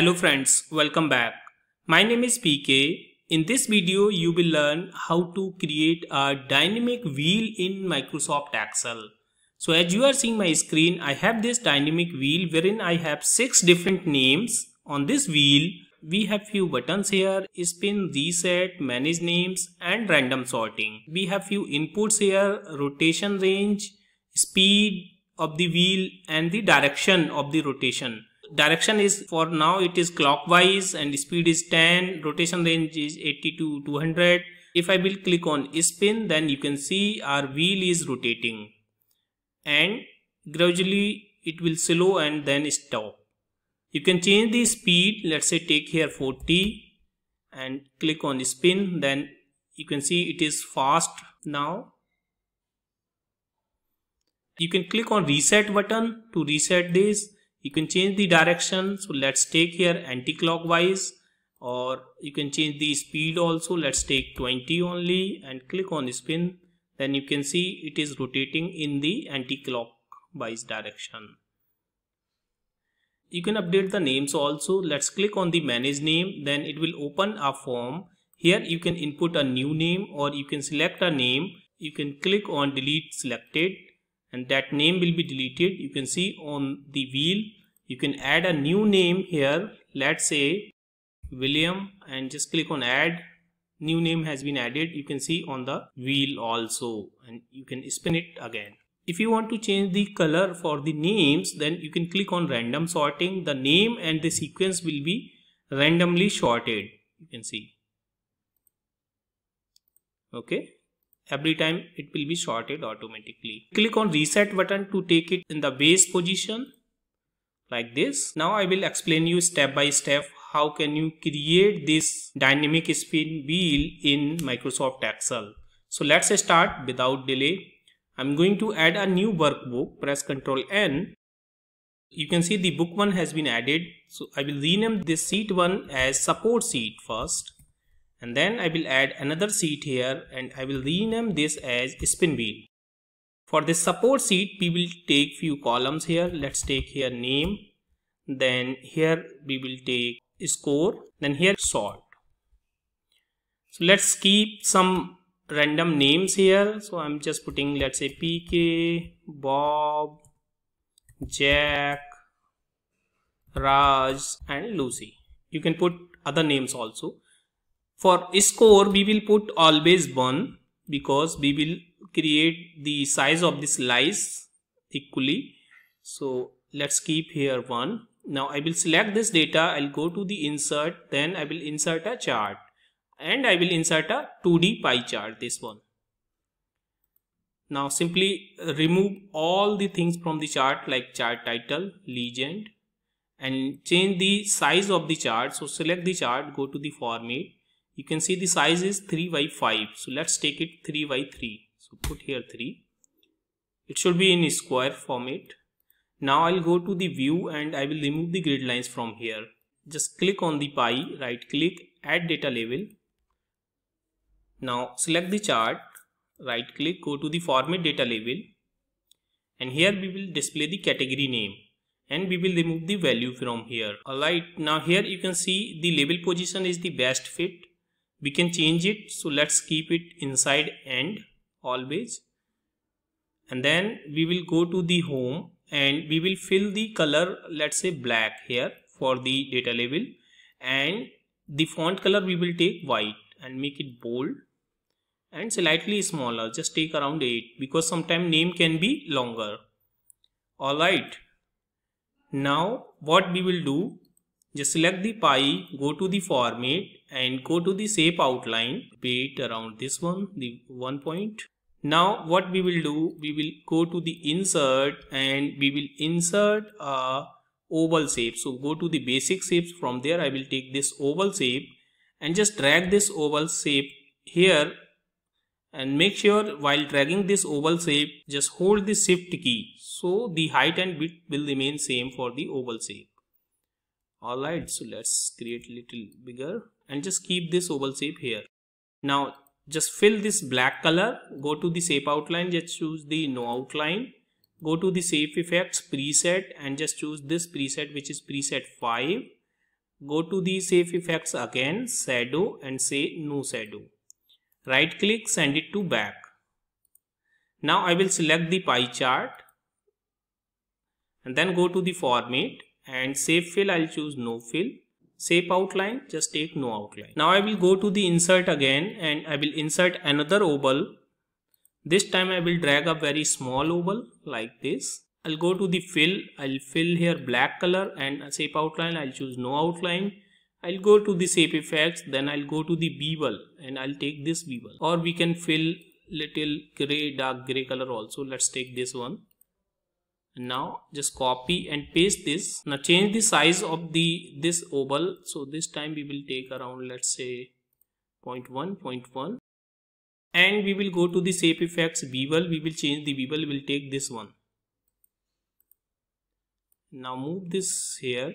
Hello friends, welcome back. My name is PK. In this video, you will learn how to create a dynamic wheel in Microsoft Excel. So as you are seeing my screen, I have this dynamic wheel wherein I have six different names. On this wheel, we have few buttons here, spin, reset, manage names and random sorting. We have few inputs here, rotation range, speed of the wheel and the direction of the rotation direction is for now it is clockwise and speed is 10 rotation range is 80 to 200 if I will click on spin then you can see our wheel is rotating and gradually it will slow and then stop you can change the speed let's say take here 40 and click on spin then you can see it is fast now you can click on reset button to reset this you can change the direction. So let's take here anti-clockwise or you can change the speed also. Let's take 20 only and click on spin. Then you can see it is rotating in the anti-clockwise direction. You can update the names also. Let's click on the manage name. Then it will open a form. Here you can input a new name or you can select a name. You can click on delete selected and that name will be deleted you can see on the wheel you can add a new name here let's say William and just click on add new name has been added you can see on the wheel also and you can spin it again if you want to change the color for the names then you can click on random sorting the name and the sequence will be randomly sorted you can see okay every time it will be sorted automatically. Click on reset button to take it in the base position like this. Now I will explain you step by step how can you create this dynamic spin wheel in Microsoft Excel. So let's start without delay. I'm going to add a new workbook, press Ctrl N. You can see the book one has been added. So I will rename this sheet one as support sheet first and then I will add another seat here and I will rename this as spin wheel. For this support seat we will take few columns here. Let's take here name then here we will take score then here sort. So let's keep some random names here. So I'm just putting let's say PK, Bob, Jack, Raj and Lucy. You can put other names also. For score, we will put always 1 because we will create the size of the slice equally. So let's keep here 1. Now I will select this data, I'll go to the insert, then I will insert a chart and I will insert a 2D pie chart, this one. Now simply remove all the things from the chart like chart title, legend and change the size of the chart. So select the chart, go to the format you can see the size is 3 by 5 so let's take it 3 by 3 so put here 3 it should be in square format now I'll go to the view and I will remove the grid lines from here just click on the pie right click add data label now select the chart right click go to the format data label and here we will display the category name and we will remove the value from here alright now here you can see the label position is the best fit we can change it so let's keep it inside end always and then we will go to the home and we will fill the color let's say black here for the data label and the font color we will take white and make it bold and slightly smaller just take around 8 because sometimes name can be longer alright now what we will do just select the pie, go to the format and go to the shape outline. Repeat around this one, the one point. Now what we will do, we will go to the insert and we will insert a oval shape. So go to the basic shapes from there I will take this oval shape and just drag this oval shape here and make sure while dragging this oval shape just hold the shift key so the height and width will remain same for the oval shape alright so let's create a little bigger and just keep this oval shape here now just fill this black color go to the shape outline just choose the no outline go to the shape effects preset and just choose this preset which is preset 5 go to the shape effects again shadow and say no shadow right click send it to back now I will select the pie chart and then go to the format and save fill I'll choose no fill shape outline just take no outline now I will go to the insert again and I will insert another oval this time I will drag a very small oval like this I'll go to the fill I'll fill here black color and shape outline I'll choose no outline I'll go to the shape effects then I'll go to the bevel and I'll take this bevel or we can fill little gray dark gray color also let's take this one now just copy and paste this now change the size of the this oval so this time we will take around let's say 0.1 0.1 and we will go to the shape effects bevel we will change the bevel we will take this one now move this here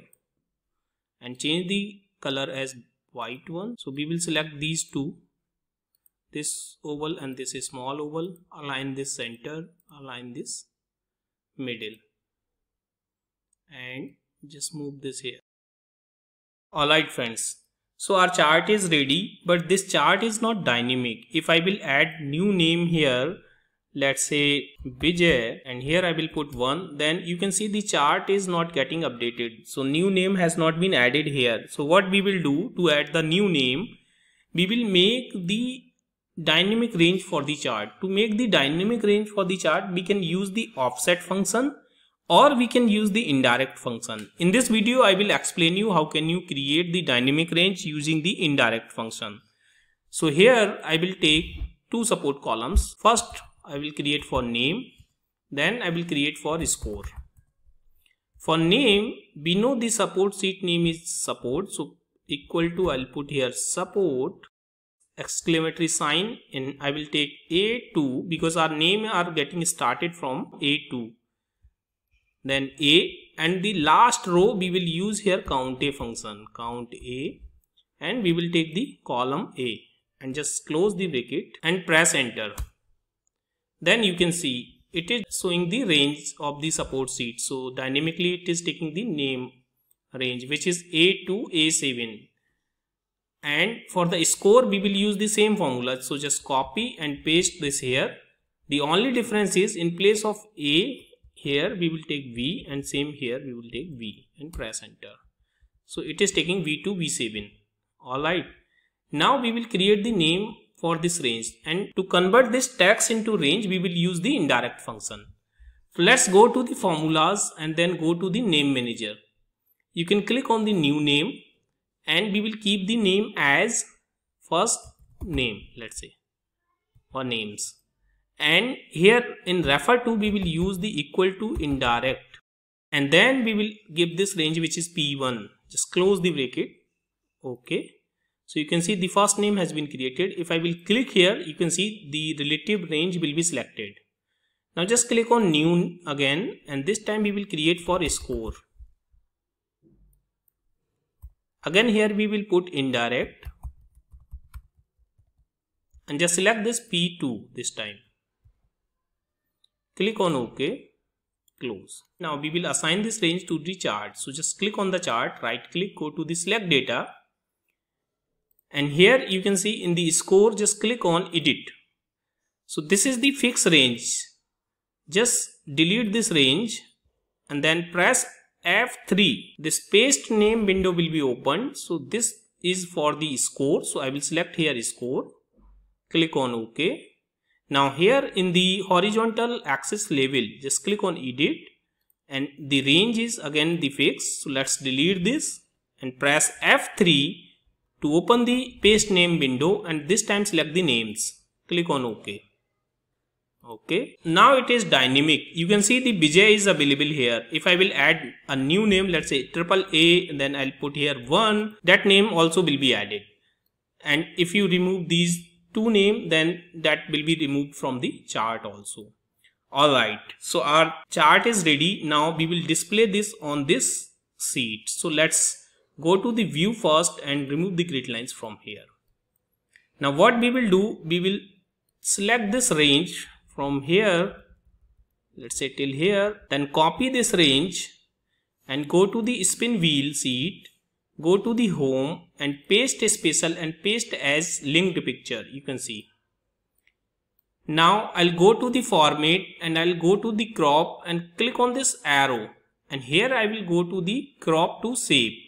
and change the color as white one so we will select these two this oval and this small oval align this center align this middle and just move this here alright friends so our chart is ready but this chart is not dynamic if I will add new name here let's say Vijay and here I will put 1 then you can see the chart is not getting updated so new name has not been added here so what we will do to add the new name we will make the dynamic range for the chart. To make the dynamic range for the chart, we can use the offset function or we can use the indirect function. In this video, I will explain you how can you create the dynamic range using the indirect function. So here I will take two support columns. First, I will create for name, then I will create for score. For name, we know the support sheet name is support. So equal to I'll put here support exclamatory sign and I will take A2 because our name are getting started from A2 then A and the last row we will use here count A function count A and we will take the column A and just close the bracket and press enter then you can see it is showing the range of the support sheet so dynamically it is taking the name range which is A 2 A7 and for the score we will use the same formula so just copy and paste this here the only difference is in place of a here we will take v and same here we will take v and press enter so it is taking v2 v7 all right now we will create the name for this range and to convert this text into range we will use the indirect function so let's go to the formulas and then go to the name manager you can click on the new name and we will keep the name as first name let's say or names and here in refer to we will use the equal to indirect and then we will give this range which is p1 just close the bracket okay so you can see the first name has been created if i will click here you can see the relative range will be selected now just click on new again and this time we will create for a score Again here we will put indirect and just select this P2 this time. Click on OK, close. Now we will assign this range to the chart. So just click on the chart, right click, go to the select data and here you can see in the score just click on edit. So this is the fixed range. Just delete this range and then press F3 this paste name window will be opened so this is for the score so I will select here score click on OK now here in the horizontal axis label just click on edit and the range is again the fix so let's delete this and press F3 to open the paste name window and this time select the names click on OK okay now it is dynamic you can see the BJ is available here if I will add a new name let's say triple A then I'll put here 1 that name also will be added and if you remove these two name then that will be removed from the chart also alright so our chart is ready now we will display this on this sheet so let's go to the view first and remove the grid lines from here now what we will do we will select this range from here let's say till here then copy this range and go to the spin wheel seat go to the home and paste a special and paste as linked picture you can see now I'll go to the format and I'll go to the crop and click on this arrow and here I will go to the crop to shape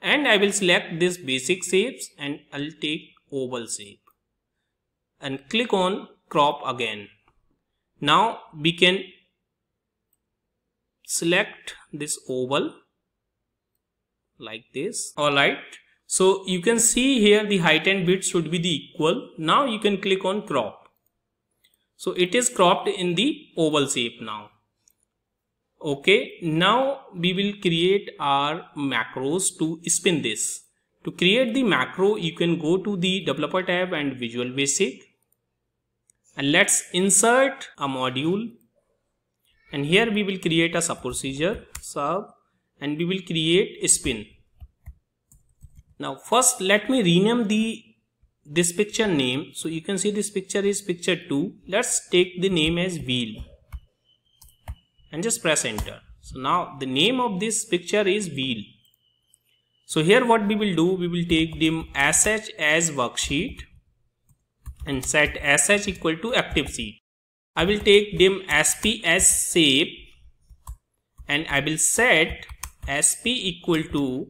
and I will select this basic shapes and I'll take oval shape and click on crop again now we can select this oval like this. Alright. So you can see here the height and width should be the equal. Now you can click on crop. So it is cropped in the oval shape now. Okay. Now we will create our macros to spin this. To create the macro, you can go to the developer tab and visual basic and let's insert a module and here we will create a sub procedure sub and we will create a spin now first let me rename the this picture name so you can see this picture is picture 2 let's take the name as wheel and just press enter so now the name of this picture is wheel so here what we will do we will take the sh as worksheet and set SH equal to active seed. I will take dim SP as shape and I will set SP equal to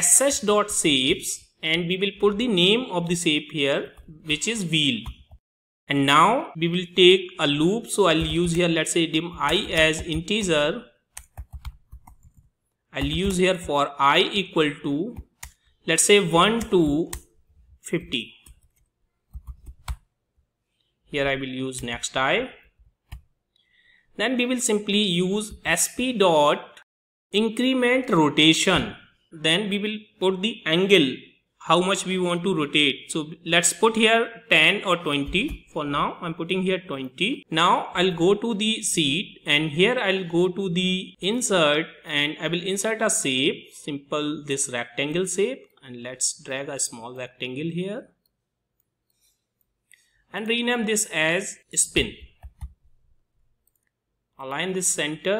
SH dot shapes and we will put the name of the shape here which is wheel. And now we will take a loop so I'll use here let's say dim i as integer. I'll use here for i equal to let's say 1 to 50 here I will use next i then we will simply use sp dot increment rotation then we will put the angle how much we want to rotate so let's put here 10 or 20 for now i'm putting here 20 now i'll go to the seat and here i'll go to the insert and i will insert a shape simple this rectangle shape and let's drag a small rectangle here and rename this as spin align this center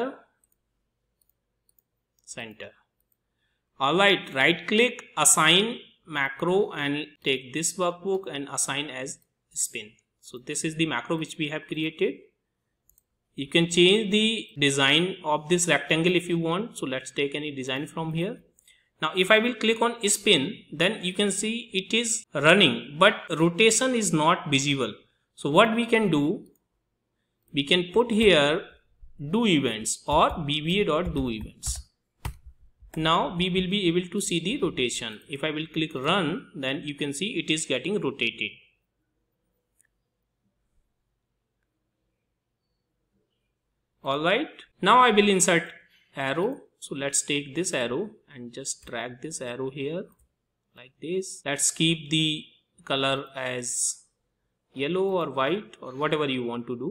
center all right right click assign macro and take this workbook and assign as spin so this is the macro which we have created you can change the design of this rectangle if you want so let's take any design from here now if I will click on spin then you can see it is running but rotation is not visible. So what we can do we can put here do events or bba.do events. Now we will be able to see the rotation. If I will click run then you can see it is getting rotated. Alright, now I will insert arrow. So let's take this arrow and just drag this arrow here like this let's keep the color as yellow or white or whatever you want to do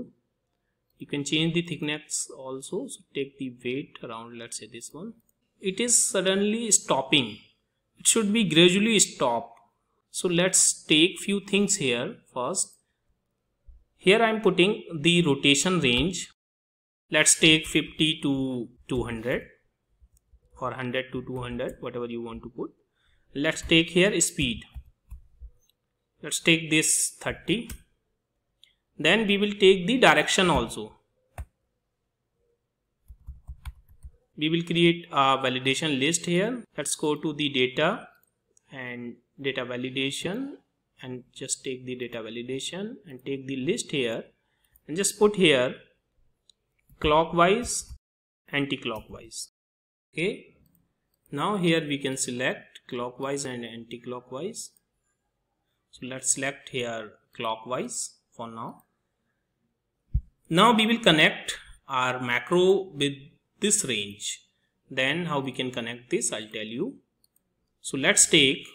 you can change the thickness also so take the weight around let's say this one it is suddenly stopping it should be gradually stop so let's take few things here first here I am putting the rotation range let's take 50 to 200 or 100 to 200 whatever you want to put let's take here speed let's take this 30 then we will take the direction also we will create a validation list here let's go to the data and data validation and just take the data validation and take the list here and just put here clockwise anti-clockwise okay now here we can select clockwise and anti-clockwise so let's select here clockwise for now now we will connect our macro with this range then how we can connect this I'll tell you so let's take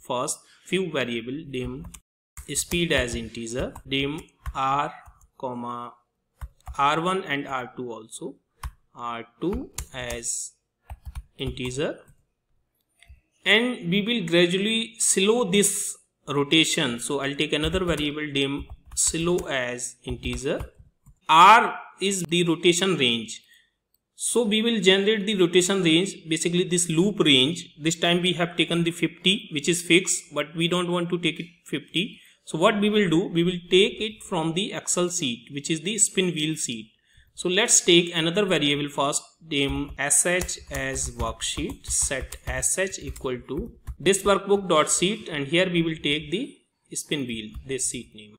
first few variable dim speed as integer dim r comma r1 and r2 also r2 as integer and we will gradually slow this rotation so i'll take another variable name slow as integer r is the rotation range so we will generate the rotation range basically this loop range this time we have taken the 50 which is fixed but we don't want to take it 50 so what we will do we will take it from the axle seat which is the spin wheel seat so let's take another variable first name sh as worksheet set sh equal to this workbook dot seat and here we will take the spin wheel this seat name.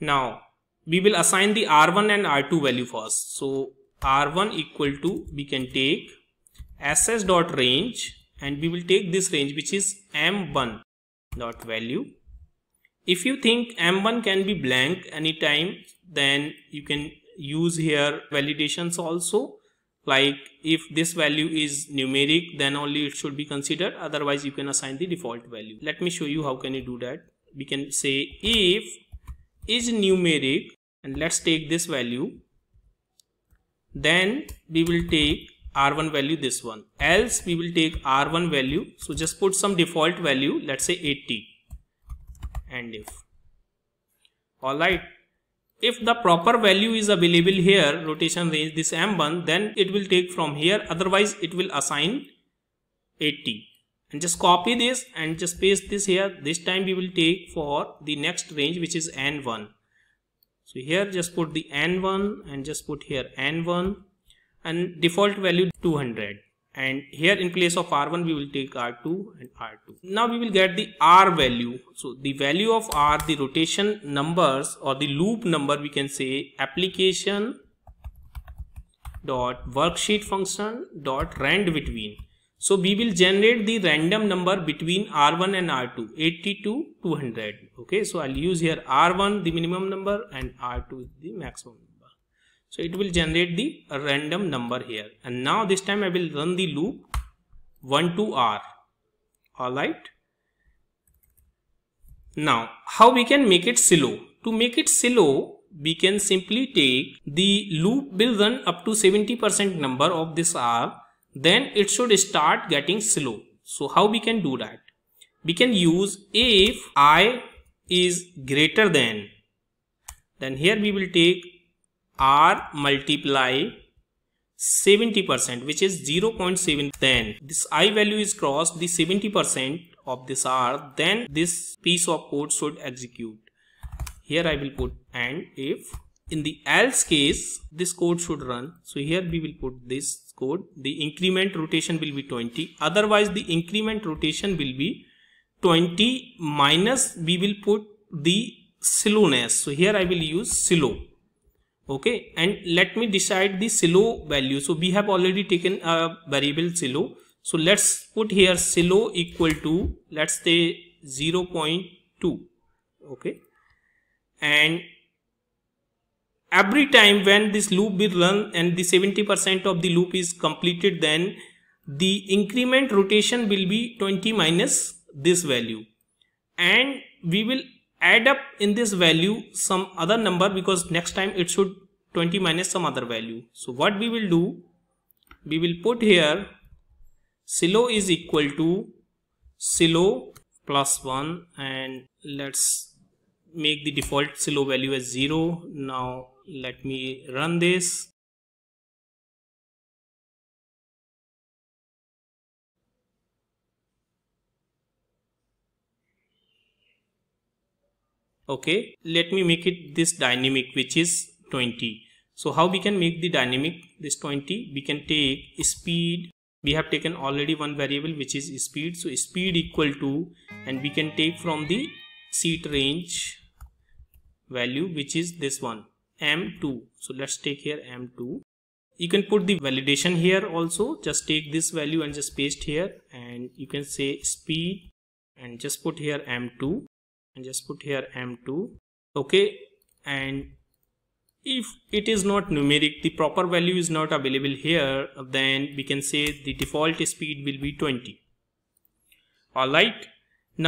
Now we will assign the r1 and r2 value first. So r1 equal to we can take ss dot range and we will take this range which is m1 dot value. If you think m1 can be blank anytime then you can use here validations also like if this value is numeric then only it should be considered otherwise you can assign the default value let me show you how can you do that we can say if is numeric and let's take this value then we will take r1 value this one else we will take r1 value so just put some default value let's say 80 and if all right if the proper value is available here, rotation range, this M1, then it will take from here, otherwise it will assign 80. And just copy this and just paste this here. This time we will take for the next range which is N1. So here just put the N1 and just put here N1 and default value 200 and here in place of r1 we will take r2 and r2 now we will get the r value so the value of r the rotation numbers or the loop number we can say application dot worksheet function dot rand between so we will generate the random number between r1 and r2 80 to 200 okay so i'll use here r1 the minimum number and r2 the maximum so it will generate the random number here and now this time i will run the loop 1 to r all right now how we can make it slow? to make it slow, we can simply take the loop will run up to 70% number of this r then it should start getting slow so how we can do that we can use if i is greater than then here we will take R multiply 70% which is 0.7 then this i value is crossed the 70% of this r then this piece of code should execute here I will put and if in the else case this code should run so here we will put this code the increment rotation will be 20 otherwise the increment rotation will be 20 minus we will put the slowness so here I will use slow okay and let me decide the silo value so we have already taken a variable silo so let's put here silo equal to let's say 0 0.2 okay and every time when this loop will run and the 70% of the loop is completed then the increment rotation will be 20 minus this value and we will add up in this value some other number because next time it should 20 minus some other value. So what we will do, we will put here silo is equal to silo plus 1 and let's make the default silo value as 0. Now let me run this okay let me make it this dynamic which is 20 so how we can make the dynamic this 20 we can take speed we have taken already one variable which is speed so speed equal to and we can take from the seat range value which is this one m2 so let's take here m2 you can put the validation here also just take this value and just paste here and you can say speed and just put here m2 and just put here m2 okay and if it is not numeric the proper value is not available here then we can say the default speed will be 20 alright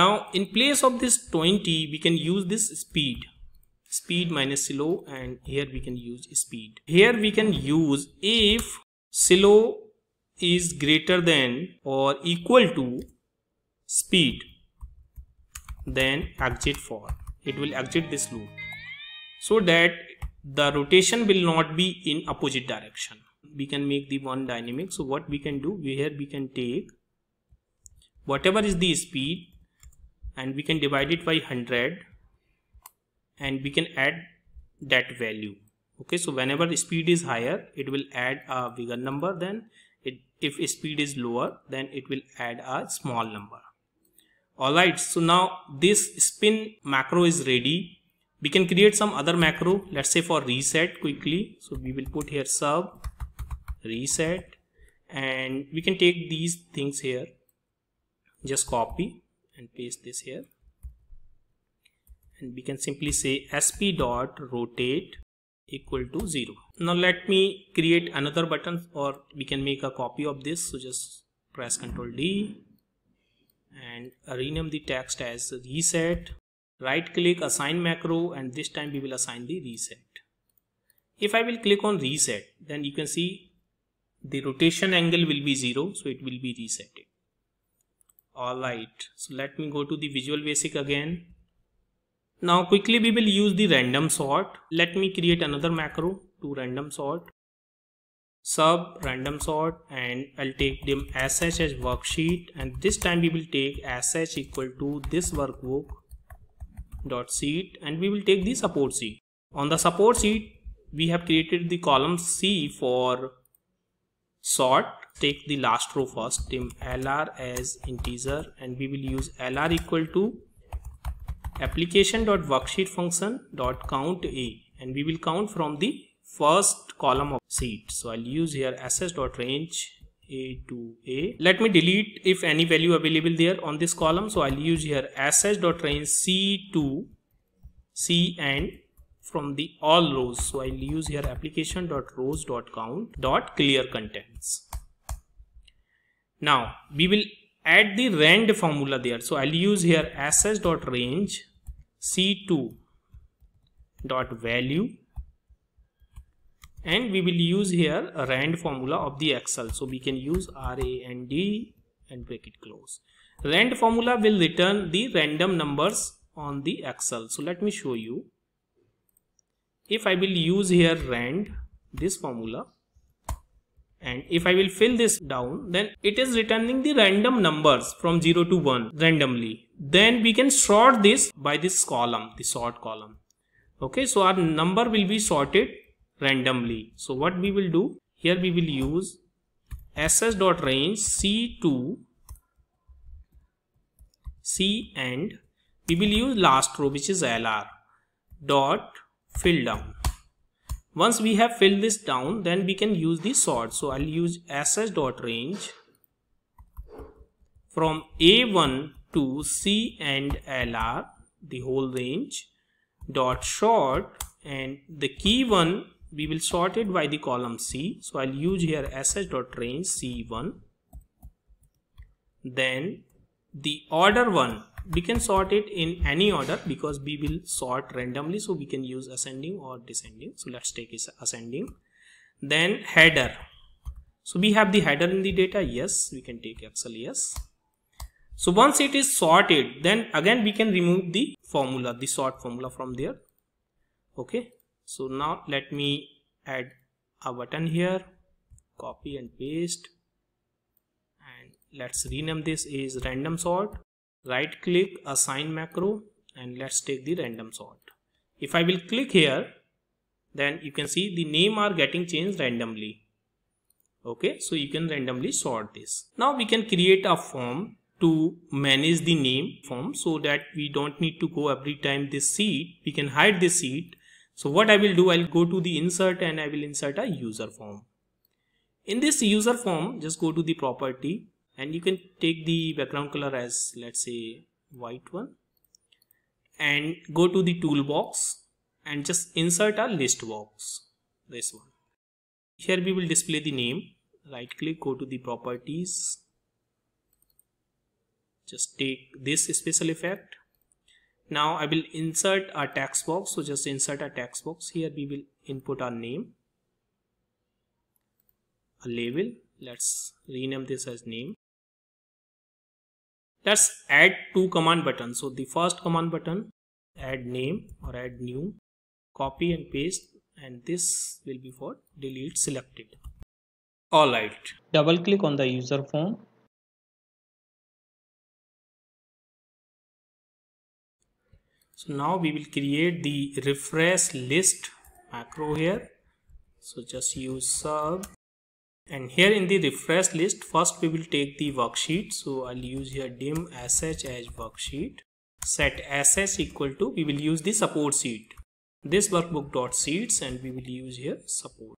now in place of this 20 we can use this speed speed minus slow and here we can use speed here we can use if slow is greater than or equal to speed then exit for it will exit this loop so that the rotation will not be in opposite direction we can make the one dynamic so what we can do here we can take whatever is the speed and we can divide it by 100 and we can add that value okay so whenever the speed is higher it will add a bigger number then it if speed is lower then it will add a small number Alright, so now this spin macro is ready. We can create some other macro, let's say for reset quickly. So we will put here sub reset and we can take these things here. Just copy and paste this here. And we can simply say sp dot rotate equal to 0. Now let me create another button or we can make a copy of this. So just press Ctrl D and rename the text as reset right click assign macro and this time we will assign the reset if i will click on reset then you can see the rotation angle will be zero so it will be reset alright so let me go to the visual basic again now quickly we will use the random sort let me create another macro to random sort sub random sort and I'll take them such as worksheet and this time we will take such equal to this workbook dot sheet and we will take the support sheet. On the support sheet we have created the column C for sort take the last row first Then lr as integer and we will use lr equal to application dot worksheet function dot count a and we will count from the first column of seat. So I'll use here access.range a to a. Let me delete if any value available there on this column. So I'll use here access.range C to C and from the all rows. So I'll use here clear contents. Now we will add the rand formula there. So I'll use here access.range C2 dot value and we will use here a rand formula of the excel so we can use r a and d and close rand formula will return the random numbers on the excel so let me show you if i will use here rand this formula and if I will fill this down then it is returning the random numbers from 0 to 1 randomly then we can sort this by this column the sort column okay so our number will be sorted randomly. So what we will do here we will use ss.range c2 c and we will use last row which is lr dot fill down. Once we have filled this down then we can use the sort. So I'll use ss.range from a1 to c and lr the whole range dot short and the key one we will sort it by the column C. So I'll use here sh.range C1. Then the order one, we can sort it in any order because we will sort randomly. So we can use ascending or descending. So let's take is ascending. Then header. So we have the header in the data. Yes, we can take Excel. Yes. So once it is sorted, then again we can remove the formula, the sort formula from there. Okay so now let me add a button here copy and paste and let's rename this is random sort right click assign macro and let's take the random sort if I will click here then you can see the name are getting changed randomly okay so you can randomly sort this now we can create a form to manage the name form so that we don't need to go every time this seat. we can hide this seat. So what I will do, I'll go to the insert and I will insert a user form. In this user form, just go to the property and you can take the background color as let's say white one and go to the toolbox and just insert a list box, this one. Here we will display the name, right click, go to the properties, just take this special effect now I will insert a text box so just insert a text box here we will input our name a label let's rename this as name let's add two command buttons so the first command button add name or add new copy and paste and this will be for delete selected all right double click on the user form so now we will create the refresh list macro here so just use sub and here in the refresh list first we will take the worksheet so i'll use here dim sh as worksheet set sh equal to we will use the support sheet this workbook dot sheets and we will use here support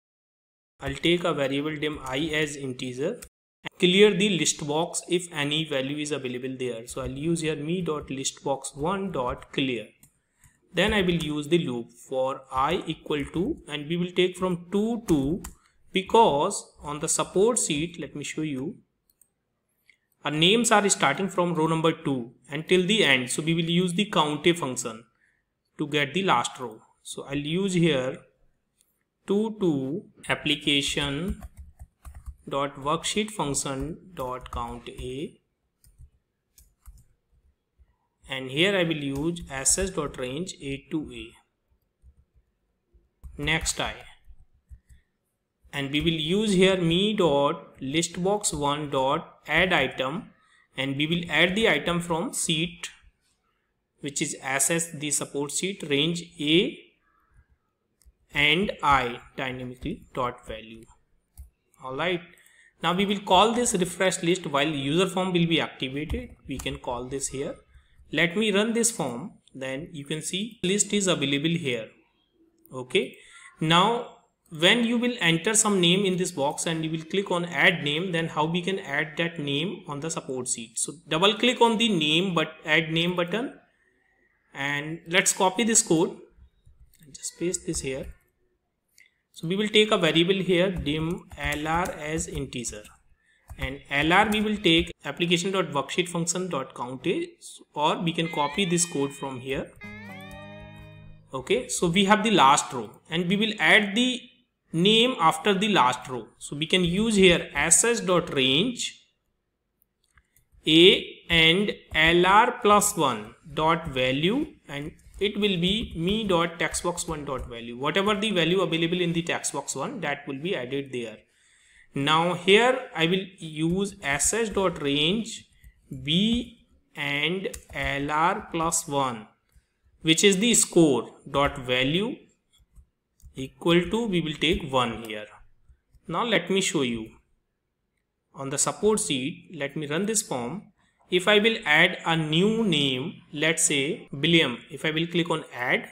i'll take a variable dim i as integer clear the list box if any value is available there so i'll use here me dot list box one dot clear then i will use the loop for i equal to and we will take from 2 to because on the support sheet let me show you our names are starting from row number 2 until the end so we will use the count function to get the last row so i'll use here 2 to application dot worksheet function dot count a and here I will use ss dot range a to a next I and we will use here me dot listbox one dot add item and we will add the item from seat which is access the support seat range a and i dynamically dot value all right now we will call this refresh list while user form will be activated. We can call this here. Let me run this form. Then you can see list is available here. Okay. Now when you will enter some name in this box and you will click on add name then how we can add that name on the support sheet so double click on the name but add name button and let's copy this code just paste this here so we will take a variable here dim lr as integer and lr we will take application.worksheet function.count or we can copy this code from here. Okay, so we have the last row and we will add the name after the last row. So we can use here ss.range a and lr plus 1 dot value and it will be me dot one dot value whatever the value available in the textbox one that will be added there now here i will use ss dot range b and lr plus 1 which is the score dot value equal to we will take 1 here now let me show you on the support sheet let me run this form if I will add a new name let's say William if I will click on add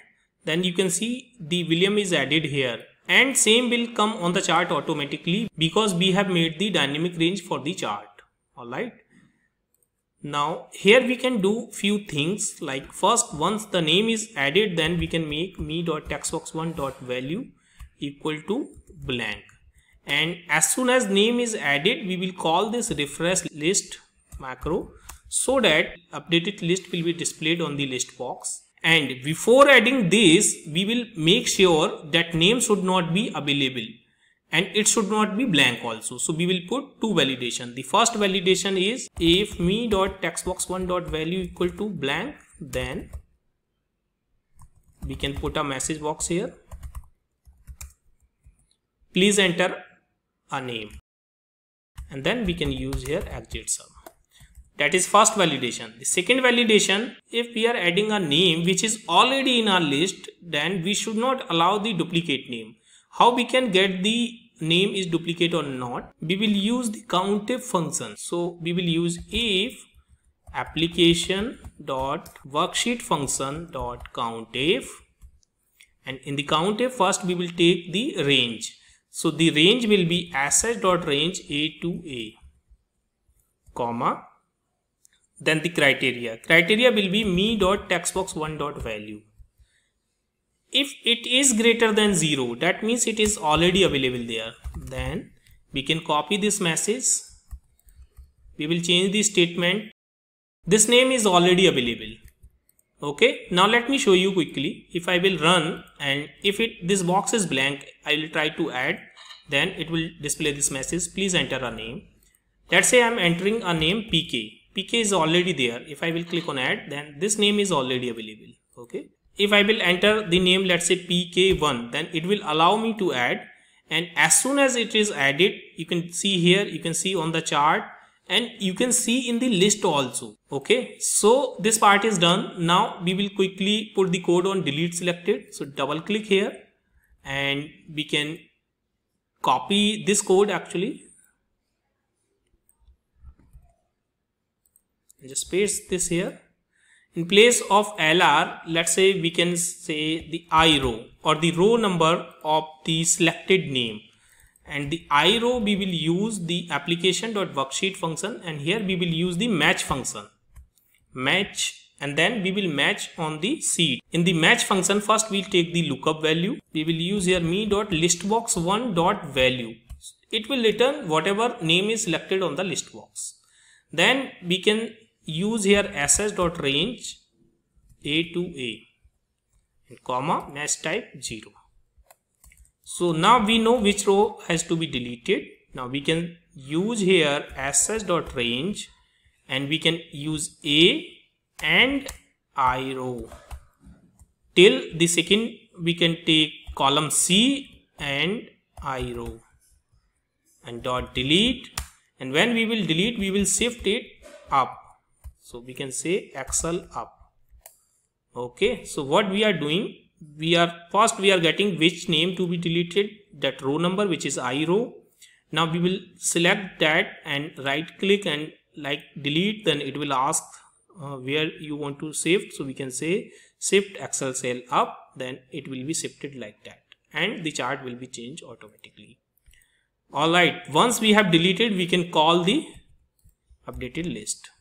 then you can see the William is added here and same will come on the chart automatically because we have made the dynamic range for the chart alright now here we can do few things like first once the name is added then we can make me.textbox1.value equal to blank and as soon as name is added we will call this refresh list macro so that updated list will be displayed on the list box. And before adding this, we will make sure that name should not be available and it should not be blank also. So we will put two validation. The first validation is if me dot one dot value equal to blank, then we can put a message box here. Please enter a name and then we can use here exit sum that is first validation the second validation if we are adding a name which is already in our list then we should not allow the duplicate name how we can get the name is duplicate or not we will use the countif function so we will use if application dot worksheet function dot countif and in the countif first we will take the range so the range will be asset dot range a to a comma then the criteria criteria will be me dot textbox one dot value if it is greater than 0 that means it is already available there then we can copy this message we will change the statement this name is already available okay now let me show you quickly if i will run and if it this box is blank i will try to add then it will display this message please enter a name let's say i'm entering a name pk pk is already there if i will click on add then this name is already available okay if i will enter the name let's say pk1 then it will allow me to add and as soon as it is added you can see here you can see on the chart and you can see in the list also okay so this part is done now we will quickly put the code on delete selected so double click here and we can copy this code actually just paste this here in place of LR let's say we can say the I row or the row number of the selected name and the I row we will use the application worksheet function and here we will use the match function match and then we will match on the seed. In the match function first we'll take the lookup value. We will use here me dot box one dot value. It will return whatever name is selected on the list box. Then we can use here ss.range a to a and comma match type 0. So now we know which row has to be deleted. Now we can use here ss.range and we can use a and i row till the second we can take column c and i row and dot delete and when we will delete we will shift it up so we can say Excel up okay so what we are doing we are first we are getting which name to be deleted that row number which is i row now we will select that and right click and like delete then it will ask uh, where you want to shift so we can say shift excel cell up then it will be shifted like that and the chart will be changed automatically all right once we have deleted we can call the updated list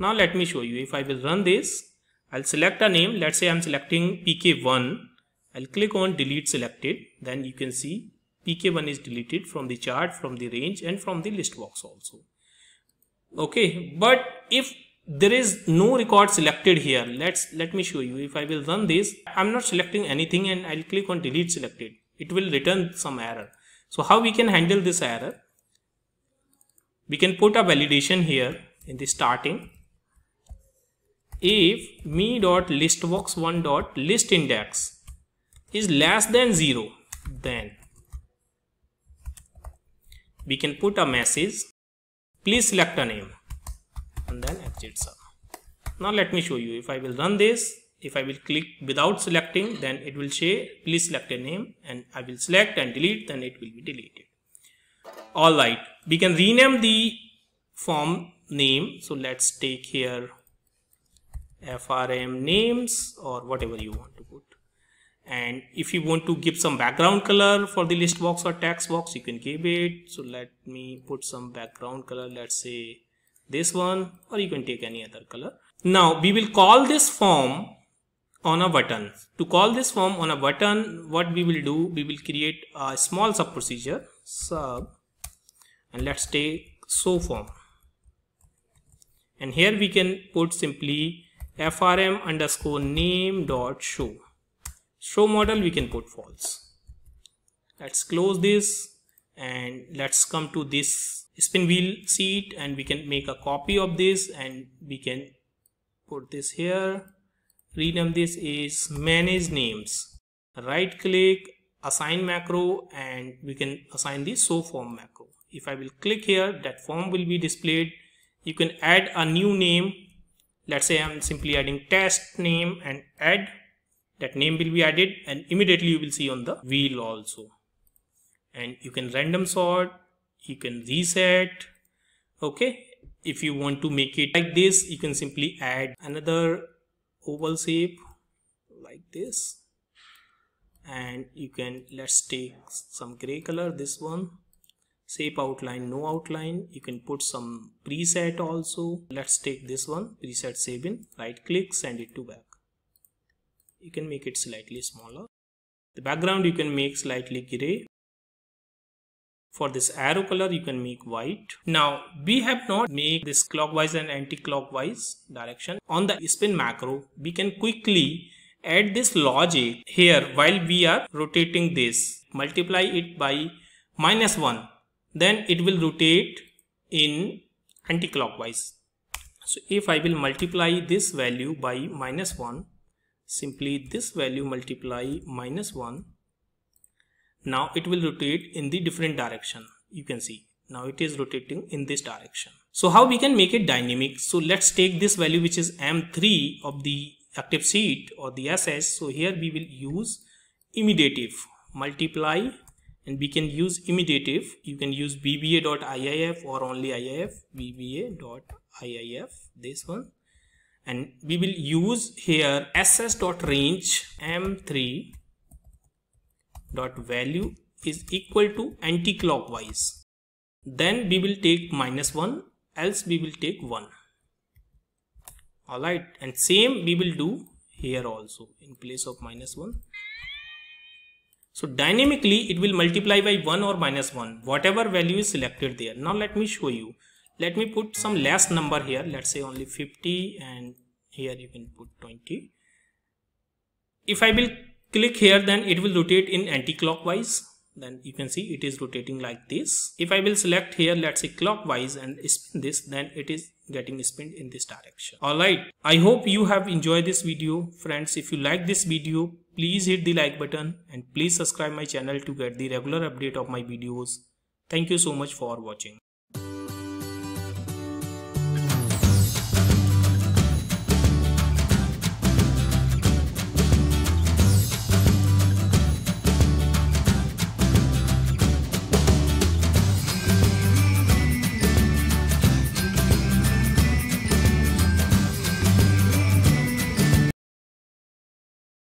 now let me show you. If I will run this, I'll select a name. Let's say I'm selecting PK1. I'll click on delete selected. Then you can see PK1 is deleted from the chart, from the range and from the list box also. Okay, but if there is no record selected here, let's let me show you. If I will run this, I'm not selecting anything and I'll click on delete selected. It will return some error. So how we can handle this error? We can put a validation here in the starting if me dot listbox one dot list index is less than zero, then we can put a message please select a name and then exit sub. Now let me show you if I will run this if I will click without selecting then it will say please select a name and I will select and delete then it will be deleted. Alright we can rename the form name so let's take here frm names or whatever you want to put and if you want to give some background color for the list box or text box you can give it so let me put some background color let's say this one or you can take any other color now we will call this form on a button to call this form on a button what we will do we will create a small sub procedure sub and let's take so form and here we can put simply frm underscore name dot show show model we can put false let's close this and let's come to this spin wheel seat and we can make a copy of this and we can put this here rename this is manage names right click assign macro and we can assign the show form macro if i will click here that form will be displayed you can add a new name let's say I'm simply adding test name and add that name will be added and immediately you will see on the wheel also and you can random sort you can reset okay if you want to make it like this you can simply add another oval shape like this and you can let's take some gray color this one shape outline no outline you can put some preset also let's take this one preset saving. right click send it to back you can make it slightly smaller the background you can make slightly gray for this arrow color you can make white now we have not made this clockwise and anti-clockwise direction on the spin macro we can quickly add this logic here while we are rotating this multiply it by minus 1 then it will rotate in anti-clockwise. So if I will multiply this value by minus 1, simply this value multiply minus 1. Now it will rotate in the different direction. You can see now it is rotating in this direction. So how we can make it dynamic? So let's take this value which is M3 of the active seat or the SS. So here we will use immediative multiply and we can use imitative you can use bba.iif or only iif bba.iif this one and we will use here ss.range m3 dot value is equal to anti-clockwise then we will take minus 1 else we will take 1 alright and same we will do here also in place of minus 1 so dynamically it will multiply by 1 or minus 1 whatever value is selected there. Now let me show you. Let me put some less number here let's say only 50 and here you can put 20. If I will click here then it will rotate in anti-clockwise then you can see it is rotating like this. If I will select here let's say clockwise and spin this then it is getting spun in this direction. Alright I hope you have enjoyed this video friends if you like this video Please hit the like button and please subscribe my channel to get the regular update of my videos. Thank you so much for watching.